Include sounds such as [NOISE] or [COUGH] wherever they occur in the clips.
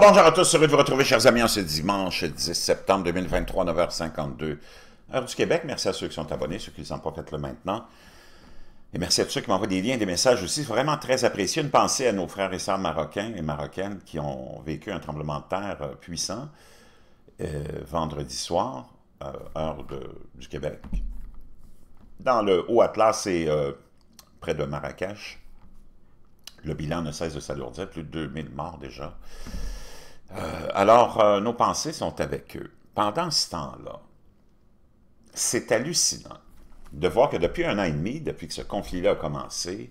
Bonjour à tous, heureux de vous retrouver, chers amis, en ce dimanche 10 septembre 2023, 9h52, heure du Québec. Merci à ceux qui sont abonnés, ceux qui ne sont pas fait le maintenant. Et merci à tous ceux qui m'envoient des liens, des messages aussi. Vraiment très apprécié. Une pensée à nos frères et sœurs marocains et marocaines qui ont vécu un tremblement de terre euh, puissant euh, vendredi soir, heure du Québec. Dans le Haut-Atlas et euh, près de Marrakech, le bilan ne cesse de s'alourdir, plus de 2000 morts déjà. Euh, alors, euh, nos pensées sont avec eux. Pendant ce temps-là, c'est hallucinant de voir que depuis un an et demi, depuis que ce conflit-là a commencé,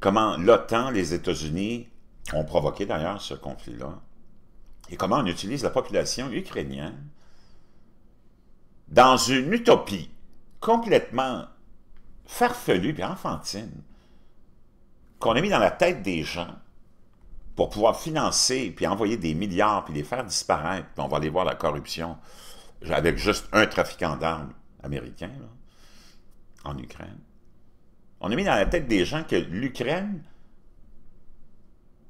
comment l'OTAN, les États-Unis ont provoqué d'ailleurs ce conflit-là, et comment on utilise la population ukrainienne dans une utopie complètement farfelue et enfantine qu'on a mis dans la tête des gens pour pouvoir financer, puis envoyer des milliards, puis les faire disparaître, puis on va aller voir la corruption avec juste un trafiquant d'armes américain là, en Ukraine. On a mis dans la tête des gens que l'Ukraine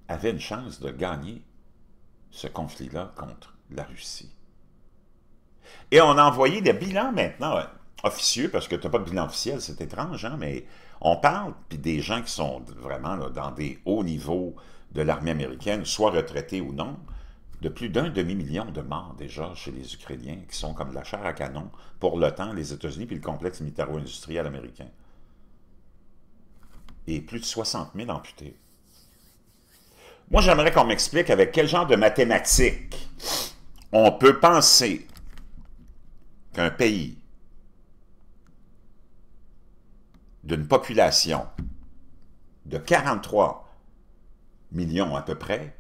avait une chance de gagner ce conflit-là contre la Russie. Et on a envoyé des bilans maintenant euh, officieux, parce que tu n'as pas de bilan officiel, c'est étrange, hein, mais on parle, puis des gens qui sont vraiment là, dans des hauts niveaux de l'armée américaine, soit retraitée ou non, de plus d'un demi-million de morts déjà chez les Ukrainiens, qui sont comme de la chair à canon pour l'OTAN, les États-Unis puis le complexe militaro-industriel américain. Et plus de 60 000 amputés. Moi, j'aimerais qu'on m'explique avec quel genre de mathématiques on peut penser qu'un pays d'une population de 43 millions à peu près,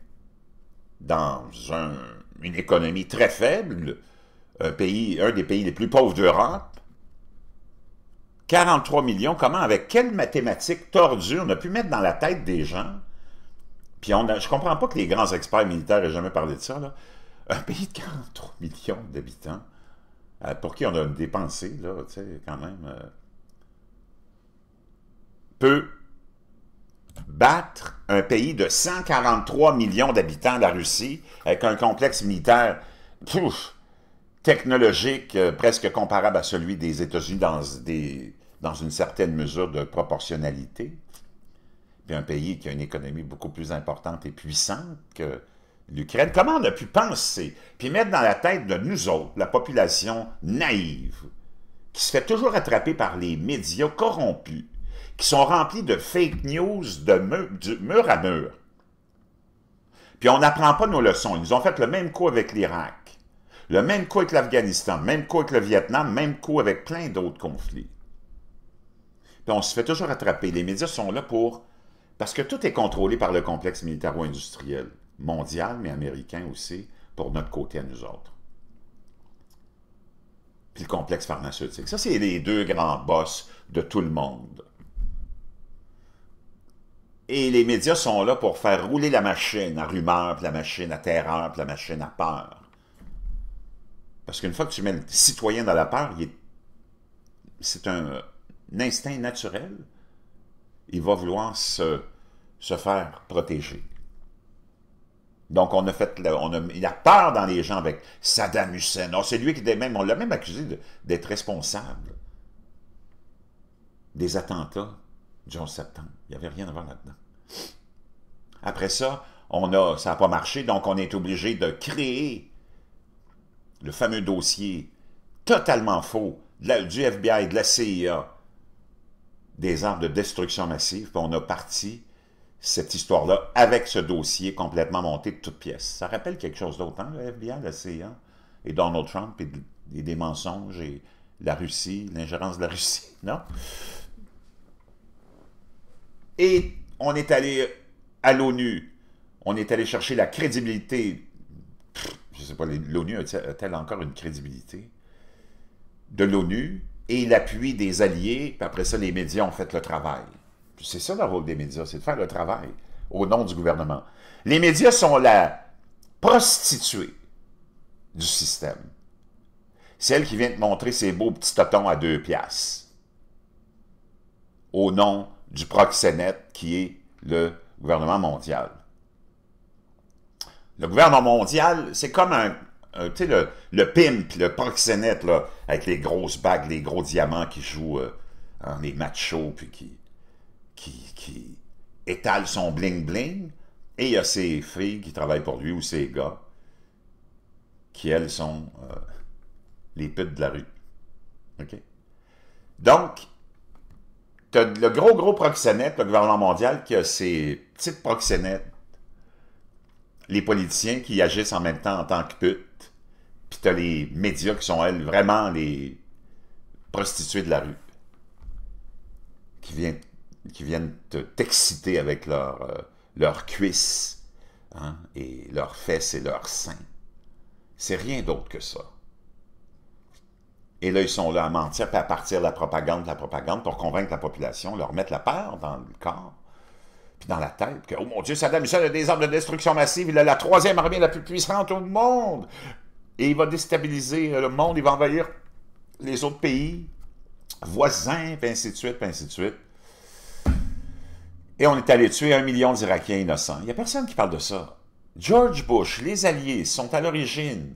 dans une économie très faible, un, pays, un des pays les plus pauvres d'Europe, 43 millions, comment, avec quelle mathématique tordue on a pu mettre dans la tête des gens, puis on je comprends pas que les grands experts militaires aient jamais parlé de ça, là. un pays de 43 millions d'habitants, euh, pour qui on a dépensé, là, quand même, euh, peu battre un pays de 143 millions d'habitants, la Russie, avec un complexe militaire technologique euh, presque comparable à celui des États-Unis dans, dans une certaine mesure de proportionnalité, puis un pays qui a une économie beaucoup plus importante et puissante que l'Ukraine. Comment on a pu penser, puis mettre dans la tête de nous autres, la population naïve, qui se fait toujours attraper par les médias corrompus, qui sont remplis de fake news de mur, à mur. Puis on n'apprend pas nos leçons. Ils nous ont fait le même coup avec l'Irak, le même coup avec l'Afghanistan, même coup avec le Vietnam, même coup avec plein d'autres conflits. Puis on se fait toujours attraper. Les médias sont là pour... Parce que tout est contrôlé par le complexe militaro-industriel, mondial, mais américain aussi, pour notre côté à nous autres. Puis le complexe pharmaceutique. Ça, c'est les deux grands boss de tout le monde. Et les médias sont là pour faire rouler la machine à rumeur, puis la machine à terreur, puis la machine à peur. Parce qu'une fois que tu mets le citoyen dans la peur, c'est un, instinct naturel. Il va vouloir se, faire protéger. Donc, on a fait la peur dans les gens avec Saddam Hussein. c'est lui qui est même, on l'a même accusé d'être responsable des attentats du 11 septembre. Il n'y avait rien à voir là-dedans. Après ça, on a, ça n'a pas marché, donc on est obligé de créer le fameux dossier totalement faux la, du FBI et de la CIA des armes de destruction massive, puis on a parti cette histoire-là avec ce dossier complètement monté de toutes pièces. Ça rappelle quelque chose d'autre, hein, le FBI, la CIA, et Donald Trump, et des mensonges, et la Russie, l'ingérence de la Russie, [LAUGHS] non? Et on est allé à l'ONU. On est allé chercher la crédibilité. Je ne sais pas, l'ONU a-t-elle encore une crédibilité? De l'ONU et l'appui des alliés, puis après ça, les médias ont fait le travail. C'est ça le rôle des médias, c'est de faire le travail au nom du gouvernement. Les médias sont la prostituée du système. Celle qui vient te montrer ses beaux petits totons à deux piastres. Au nom du proxénète qui est le gouvernement mondial. Le gouvernement mondial, c'est comme un, tu sais, le, le, pimp, le proxénète, là, avec les grosses bagues, les gros diamants qui jouent euh, en les machos, puis qui, qui, étale son bling-bling. Et il y a ses filles qui travaillent pour lui, ou ses gars, qui, elles, sont euh, les putes de la rue. OK? Donc, le gros, gros proxénète, le gouvernement mondial, qui a ses petites proxénètes, les politiciens qui agissent en même temps en tant que putes, puis as les médias qui sont, elles, vraiment les prostituées de la rue, qui viennent, qui viennent t'exciter avec euh, leurs cuisses, hein, et leurs fesses et leurs seins. C'est rien d'autre que ça. Et là, ils sont là à mentir, puis à partir de la propagande, de la propagande, pour convaincre la population, leur mettre la peur dans le corps, puis dans la tête, que, oh mon Dieu, Saddam Hussein a des armes de destruction massive, il a la troisième armée la plus puissante au monde, et il va déstabiliser le monde, il va envahir les autres pays voisins, puis ainsi de suite, puis ainsi de suite. Et on est allé tuer un million d'Irakiens innocents. Il n'y a personne qui parle de ça. George Bush, les alliés sont à l'origine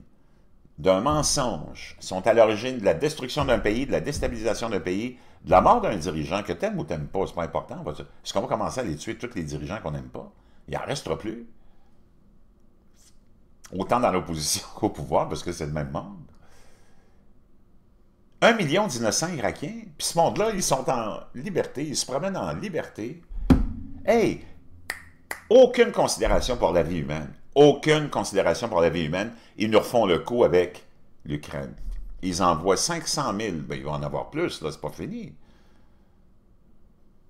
d'un mensonge sont à l'origine de la destruction d'un pays, de la déstabilisation d'un pays, de la mort d'un dirigeant que t'aimes ou t'aimes pas, c'est pas important. Est-ce qu'on va commencer à les tuer tous les dirigeants qu'on n'aime pas? Il en restera plus. Autant dans l'opposition qu'au [LAUGHS] pouvoir, parce que c'est le même monde. Un million d'innocents irakiens, puis ce monde-là, ils sont en liberté, ils se promènent en liberté. Hey! Aucune considération pour la vie humaine aucune considération pour la vie humaine. Ils nous refont le coup avec l'Ukraine. Ils envoient 500 000. Ben, ils vont en avoir plus, là, c'est pas fini.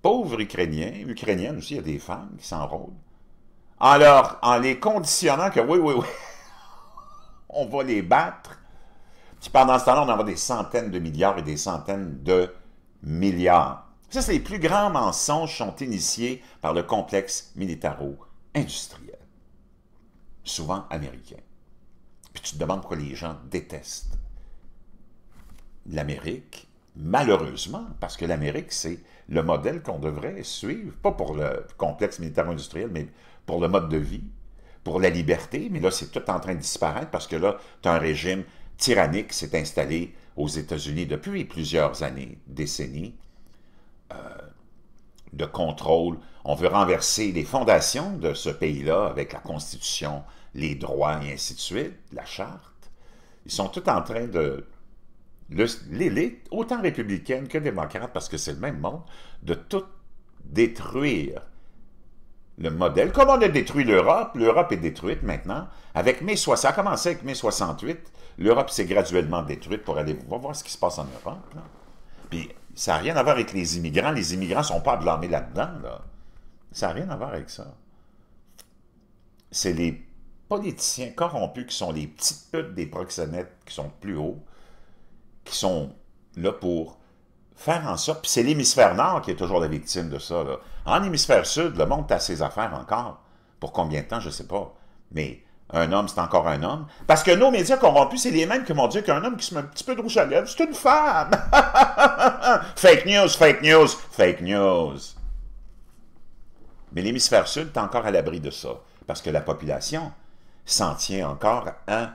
Pauvres Ukrainiens, Ukrainiennes aussi, il y a des femmes qui s'enrôlent. Alors, en les conditionnant que oui, oui, oui, [LAUGHS] on va les battre. Tu pendant ce temps-là, on envoie des centaines de milliards et des centaines de milliards. Ça, c'est les plus grands mensonges sont initiés par le complexe militaro-industriel souvent américains. Puis tu te demandes pourquoi les gens détestent l'Amérique, malheureusement, parce que l'Amérique, c'est le modèle qu'on devrait suivre, pas pour le complexe militaro-industriel, mais pour le mode de vie, pour la liberté, mais là, c'est tout en train de disparaître parce que là, tu as un régime tyrannique qui s'est installé aux États-Unis depuis plusieurs années, décennies. Euh, de contrôle. On veut renverser les fondations de ce pays-là avec la Constitution, les droits et ainsi de suite, la charte. Ils sont tous en train de... L'élite, autant républicaine que démocrate, parce que c'est le même monde, de tout détruire le modèle. Comme on a détruit l'Europe, l'Europe est détruite maintenant. Avec mai 60, a commencé avec mai 68. L'Europe s'est graduellement détruite pour aller voir ce qui se passe en Europe. Puis ça n'a rien à voir avec les immigrants. Les immigrants ne sont pas blâmés là-dedans. Ça n'a rien à voir avec ça. C'est les politiciens corrompus qui sont les petites putes des proxénètes qui sont plus hauts, qui sont là pour faire en sorte... Puis c'est l'hémisphère nord qui est toujours la victime de ça. En hémisphère sud, le monde a ses affaires encore. Pour combien de temps, je ne sais pas. Mais un homme, c'est encore un homme. Parce que nos médias corrompus, c'est les mêmes que vont dire qu'un homme qui se met un petit peu de rouge à lèvres, c'est une femme. [LAUGHS] fake news, fake news, fake news. Mais l'hémisphère sud est encore à l'abri de ça. Parce que la population s'en tient encore à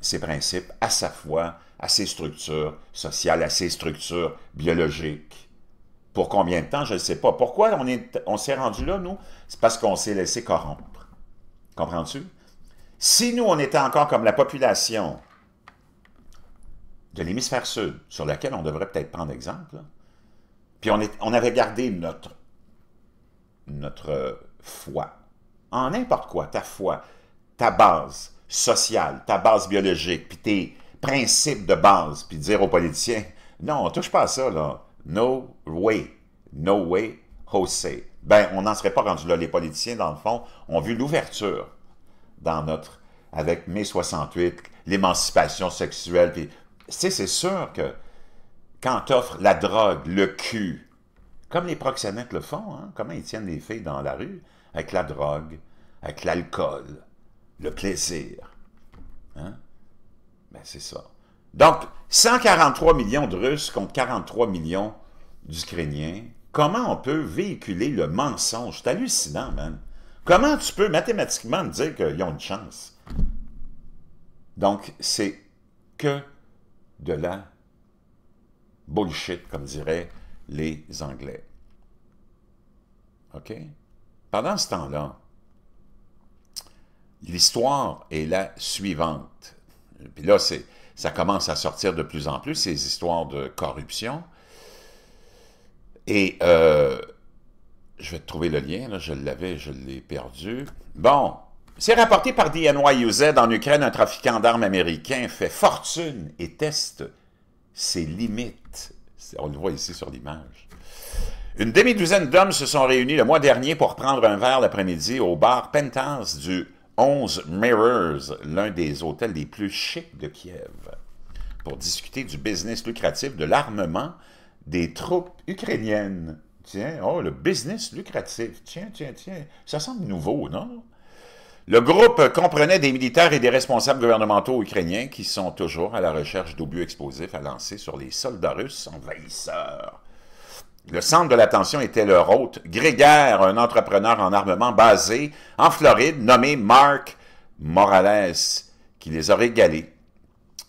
ses principes, à sa foi, à ses structures sociales, à ses structures biologiques. Pour combien de temps, je ne sais pas. Pourquoi on s'est on rendu là, nous? C'est parce qu'on s'est laissé corrompre. Comprends-tu? Si nous, on était encore comme la population de l'hémisphère sud, sur laquelle on devrait peut-être prendre exemple, puis on, avait gardé notre, notre euh, foi, en n'importe quoi, ta foi, ta base sociale, ta base biologique, puis tes principes de base, puis dire aux politiciens, non, on touche pas à ça, là. No way, no way, Jose. Ben, on n'en serait pas rendu là. Les politiciens, dans le fond, ont vu l'ouverture dans notre, avec mai 68, l'émancipation sexuelle. Puis, c'est sûr que quand t'offres la drogue, le cul, comme les proxénètes le font, hein, comment ils tiennent les filles dans la rue, avec la drogue, avec l'alcool, le plaisir. Hein? Ben, c'est ça. Donc, 143 millions de Russes contre 43 millions d'Ukrainiens. Comment on peut véhiculer le mensonge? C'est hallucinant, man. Comment tu peux mathématiquement dire qu'ils ont une chance? Donc, c'est que de la bullshit, comme diraient les Anglais. OK? Pendant ce temps-là, l'histoire est la suivante. Puis là, ça commence à sortir de plus en plus, ces histoires de corruption. Et euh, je vais te trouver le lien, là, je l'avais, je l'ai perdu. Bon, c'est rapporté par DNYUZ en Ukraine, un trafiquant d'armes américain fait fortune et teste ses limites. On le voit ici sur l'image. Une demi-douzaine d'hommes se sont réunis le mois dernier pour prendre un verre l'après-midi au bar Penthouse du 11 Mirrors, l'un des hôtels les plus chics de Kiev, pour discuter du business lucratif de l'armement des troupes ukrainiennes. Tiens, oh, le business lucratif. Tiens, tiens, tiens. Ça semble nouveau, non? Le groupe comprenait des militaires et des responsables gouvernementaux ukrainiens qui sont toujours à la recherche d'obus explosifs à lancer sur les soldats russes envahisseurs. Le centre de l'attention était leur hôte, Grégaire, un entrepreneur en armement basé en Floride nommé Mark Morales, qui les a régalés.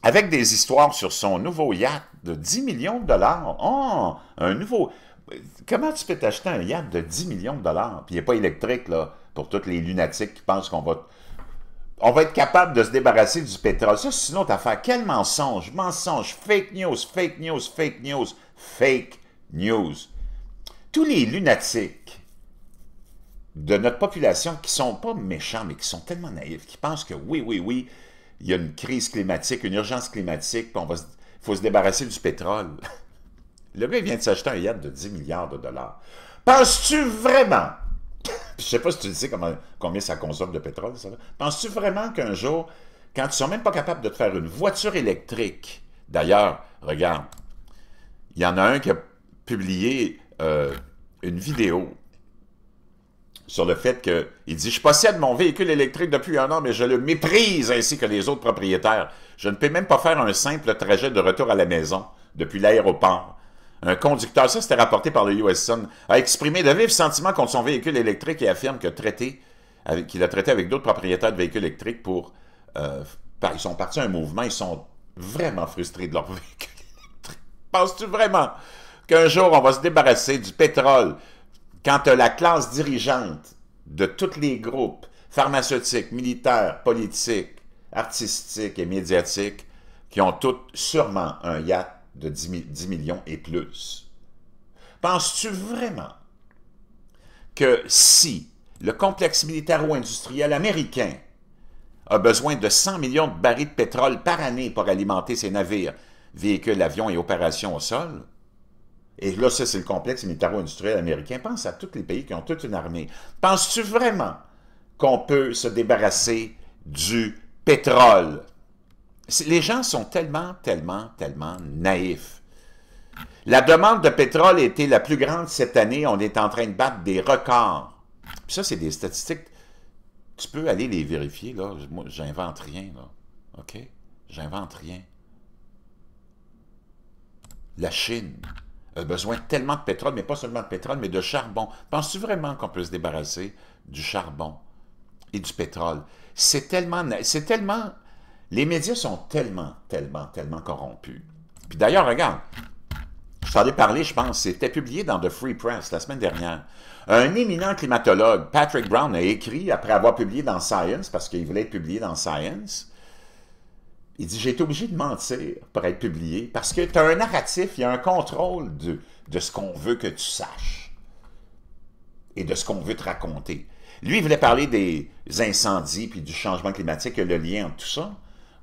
Avec des histoires sur son nouveau yacht de 10 millions de dollars. Oh, un nouveau. Comment tu peux t'acheter un yacht de 10 millions de dollars? Puis il n'est pas électrique, là, pour toutes les lunatiques qui pensent qu'on va on va être capable de se débarrasser du pétrole. Ça, sinon, t'as fait quel mensonge? Mensonge, fake news, fake news, fake news, fake news. Tous les lunatiques de notre population qui sont pas méchants, mais qui sont tellement naïfs, qui pensent que oui, oui, oui, il y a une crise climatique, une urgence climatique, puis va faut se débarrasser du pétrole. [LAUGHS] Le gars, vient de s'acheter un yacht de 10 milliards de dollars. Penses-tu vraiment [LAUGHS] je sais pas si tu sais combien ça consomme de pétrole, ça. Penses-tu vraiment qu'un jour, quand tu ne seras même pas capable de faire une voiture électrique, d'ailleurs, regarde, il y en a un qui a publié euh, une vidéo sur le fait que, il dit, je possède mon véhicule électrique depuis un an, mais je le méprise ainsi que les autres propriétaires. Je ne peux même pas faire un simple trajet de retour à la maison depuis l'aéroport. Un conducteur, ça c'était rapporté par le US Sun, a exprimé de vifs sentiments contre son véhicule électrique et affirme qu'il a traité avec d'autres propriétaires de véhicules électriques pour... Euh, par, ils sont partis à un mouvement, ils sont vraiment frustrés de leur [LAUGHS] véhicule électrique. Penses-tu vraiment qu'un jour on va se débarrasser du pétrole quand la classe dirigeante de tous les groupes pharmaceutiques, militaires, politiques, artistiques et médiatiques qui ont toutes sûrement un yacht de 10, millions et plus. Penses-tu vraiment que si le complexe militaro-industriel américain a besoin de 100 millions de barils de pétrole par année pour alimenter ses navires, véhicules, avions et opérations au sol. Et là, ça, c'est le complexe militaro-industriel américain. Pense à tous les pays qui ont toute une armée. Penses-tu vraiment qu'on peut se débarrasser du pétrole les gens sont tellement, tellement, tellement naïfs. La demande de pétrole a été la plus grande cette année. On est en train de battre des records. ça, c'est des statistiques. Tu peux aller les vérifier, là. Moi, j'invente rien, là. OK? J'invente rien. La Chine a besoin tellement de pétrole, mais pas seulement de pétrole, mais de charbon. Penses-tu vraiment qu'on peut se débarrasser du charbon et du pétrole? C'est tellement... C'est tellement... Les médias sont tellement, tellement, tellement corrompus. Puis d'ailleurs, regarde, je t'en ai parlé, je pense, c'était publié dans The Free Press la semaine dernière. Un éminent climatologue, Patrick Brown, a écrit, après avoir publié dans Science, parce qu'il voulait être publié dans Science, il dit, j'ai été obligé de mentir pour être publié, parce que tu as un narratif, il y a un contrôle de, de ce qu'on veut que tu saches et de ce qu'on veut te raconter. Lui, il voulait parler des incendies puis du changement climatique et le lien entre tout ça.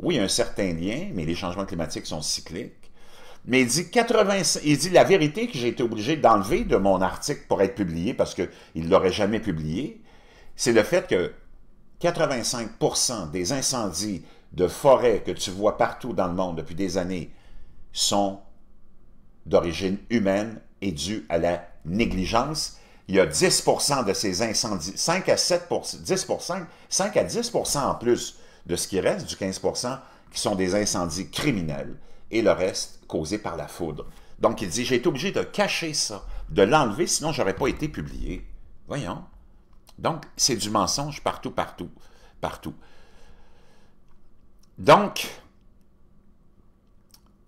Oui, il y a un certain lien, mais les changements climatiques sont cycliques. Mais il dit 85, il dit la vérité que j'ai été obligé d'enlever de mon article pour être publié parce qu'il ne l'aurait jamais publié, c'est le fait que 85% des incendies de forêt que tu vois partout dans le monde depuis des années sont d'origine humaine et dus à la négligence. Il y a 10% de ces incendies, 5 à 7%, 10%, 5 à 10% en plus de ce qui reste du 15 qui sont des incendies criminels et le reste causé par la foudre. Donc il dit, j'ai été obligé de cacher ça, de l'enlever, sinon j'aurais pas été publié. Voyons. Donc c'est du mensonge partout, partout, partout. Donc,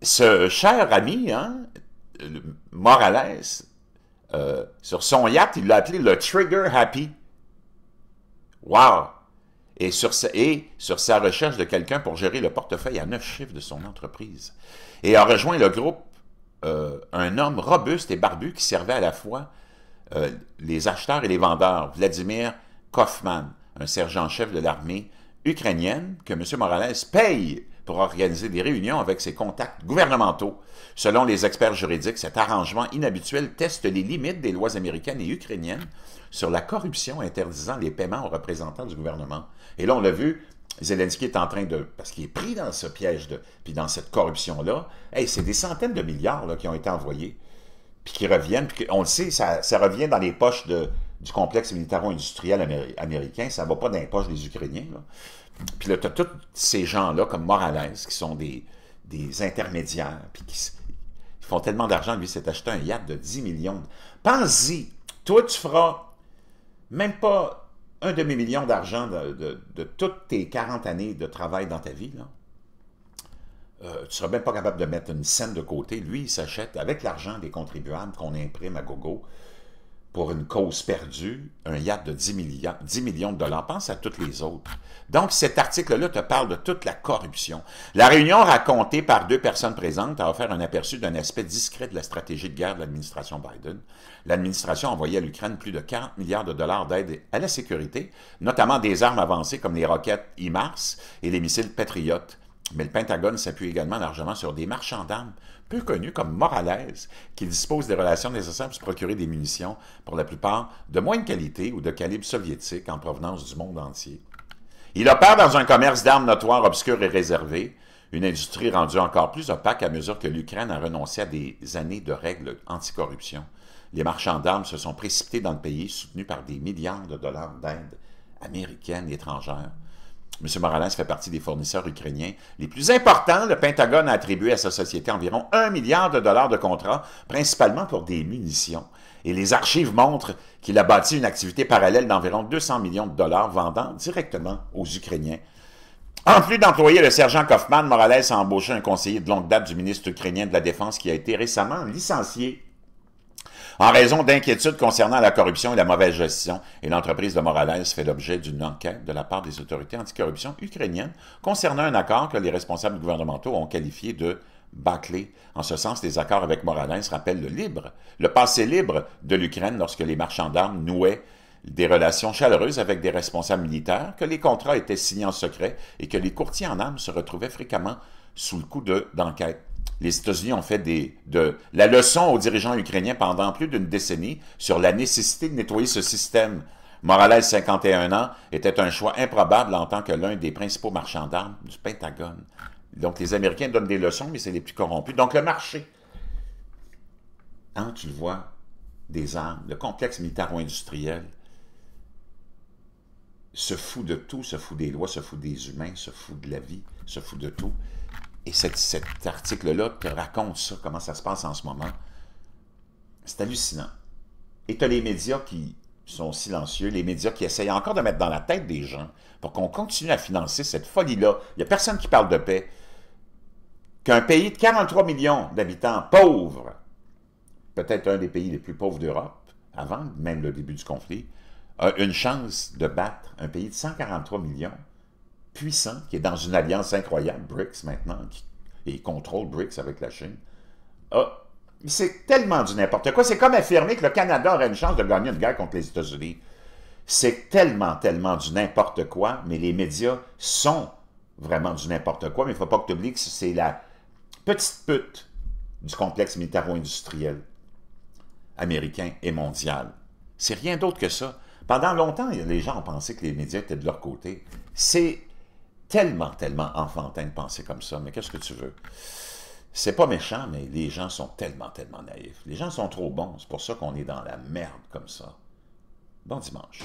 ce cher ami, hein, Morales, euh, sur son yacht, il l'a appelé le Trigger Happy. Wow! et sur sa, et sur sa recherche de quelqu'un pour gérer le portefeuille à neuf chiffres de son entreprise. Et a rejoint le groupe euh, un homme robuste et barbu qui servait à la fois euh, les acheteurs et les vendeurs, Vladimir Kaufman, un sergent-chef de l'armée ukrainienne que M. Morales paye pour organiser des réunions avec ses contacts gouvernementaux. Selon les experts juridiques, cet arrangement inhabituel teste les limites des lois américaines et ukrainiennes sur la corruption interdisant les paiements aux représentants du gouvernement. Et là, on l'a vu, Zelensky est en train de... Parce qu'il est pris dans ce piège, de, puis dans cette corruption-là. Hey, c'est des centaines de milliards qui ont été envoyés, puis qui reviennent. Puis on le sait, ça, revient dans les poches de, du complexe militaro-industriel américain. Ça ne va pas dans les poches des Ukrainiens. Là. Puis là, tu as tous ces gens-là, comme Morales, qui sont des, intermédiaires, puis qui font tellement d'argent, lui, s'est acheté un yacht de 10 millions. Pense-y, toi, tu feras même pas un demi-million d'argent de, toutes tes 40 années de travail dans ta vie, euh, tu ne seras même pas capable de mettre une scène de côté. Lui, il s'achète avec l'argent des contribuables qu'on imprime à gogo pour une cause perdue un yacht de 10 millions, 10 millions de dollars. Pense à toutes les autres. Donc, cet article-là te parle de toute la corruption. La réunion racontée par deux personnes présentes a offert un aperçu d'un aspect discret de la stratégie de guerre de l'administration Biden. L'administration a envoyé à l'Ukraine plus de 40 milliards de dollars d'aide à la sécurité, notamment des armes avancées comme les roquettes IMARS et les missiles Patriot. Mais le Pentagone s'appuie également largement sur des marchands d'armes peu connus comme Morales, qui disposent des relations nécessaires pour se procurer des munitions, pour la plupart de moindre qualité ou de calibre soviétique en provenance du monde entier. Il opère dans un commerce d'armes notoire, obscur et réservé, une industrie rendue encore plus opaque à mesure que l'Ukraine a renoncé à des années de règles anticorruption. Les marchands d'armes se sont précipités dans le pays, soutenus par des milliards de dollars d'aide américaines et étrangères. M. Morales fait partie des fournisseurs ukrainiens les plus importants. Le Pentagone a attribué à sa société environ 1 milliard de dollars de contrats, principalement pour des munitions. Et les archives montrent qu'il a bâti une activité parallèle d'environ 200 millions de dollars vendant directement aux Ukrainiens. En plus d'employer le sergent Kaufman, Morales a embauché un conseiller de longue date du ministre ukrainien de la Défense qui a été récemment licencié en raison d'inquiétudes concernant la corruption et la mauvaise gestion. Et l'entreprise de Morales fait l'objet d'une enquête de la part des autorités anticorruption ukrainiennes concernant un accord que les responsables gouvernementaux ont qualifié de bâclé. En ce sens, les accords avec Morales rappellent le libre, le passé libre de l'Ukraine lorsque les marchands d'armes nouaient des relations chaleureuses avec des responsables militaires, que les contrats étaient signés en secret et que les courtiers en armes se retrouvaient fréquemment sous le coup d'enquête les États-Unis ont fait des, de la leçon aux dirigeants ukrainiens pendant plus d'une décennie sur la nécessité de nettoyer ce système. Morales, 51 ans, était un choix improbable en tant que l'un des principaux marchands d'armes du Pentagone. Donc, les Américains donnent des leçons, mais c'est les plus corrompus. Donc, le marché. Quand tu le vois, des armes, le complexe militaro-industriel, se fout de tout, se fout des lois, se fout des humains, se fout de la vie, se fout de tout. Et cet article-là te raconte ça, comment ça se passe en ce moment. C'est hallucinant. Et tu as les médias qui sont silencieux, les médias qui essayent encore de mettre dans la tête des gens pour qu'on continue à financer cette folie-là. Il n'y a personne qui parle de paix. Qu'un pays de 43 millions d'habitants pauvres, peut-être un des pays les plus pauvres d'Europe, avant même le début du conflit, a une chance de battre un pays de 143 millions puissant, qui est dans une alliance incroyable, BRICS maintenant, qui, et contrôle BRICS avec la Chine, c'est tellement du n'importe quoi. C'est comme affirmer que le Canada aurait une chance de gagner une guerre contre les États-Unis. C'est tellement, tellement du n'importe quoi, mais les médias sont vraiment du n'importe quoi. Mais il ne faut pas que tu oublies que c'est la petite pute du complexe militaro-industriel américain et mondial. C'est rien d'autre que ça. Pendant longtemps, les gens ont pensé que les médias étaient de leur côté. C'est tellement, tellement enfantin de penser comme ça, mais qu'est-ce que tu veux? C'est pas méchant, mais les gens sont tellement, tellement naïfs. Les gens sont trop bons, c'est pour ça qu'on est dans la merde comme ça. Bon dimanche.